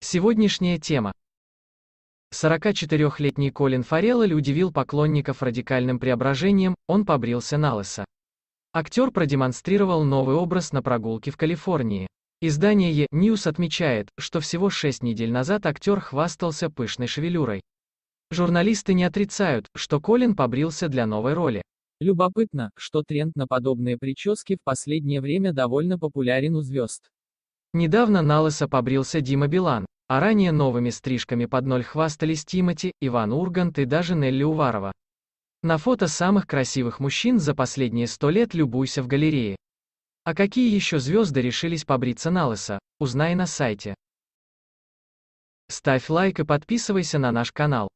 Сегодняшняя тема. 44-летний Колин Фарреллель удивил поклонников радикальным преображением, он побрился на лысо. Актер продемонстрировал новый образ на прогулке в Калифорнии. Издание E! News отмечает, что всего 6 недель назад актер хвастался пышной шевелюрой. Журналисты не отрицают, что Колин побрился для новой роли. Любопытно, что тренд на подобные прически в последнее время довольно популярен у звезд. Недавно на лысо побрился Дима Билан, а ранее новыми стрижками под ноль хвастались Тимати, Иван Ургант и даже Нелли Уварова. На фото самых красивых мужчин за последние сто лет любуйся в галерее. А какие еще звезды решились побриться на лысо, узнай на сайте. Ставь лайк и подписывайся на наш канал.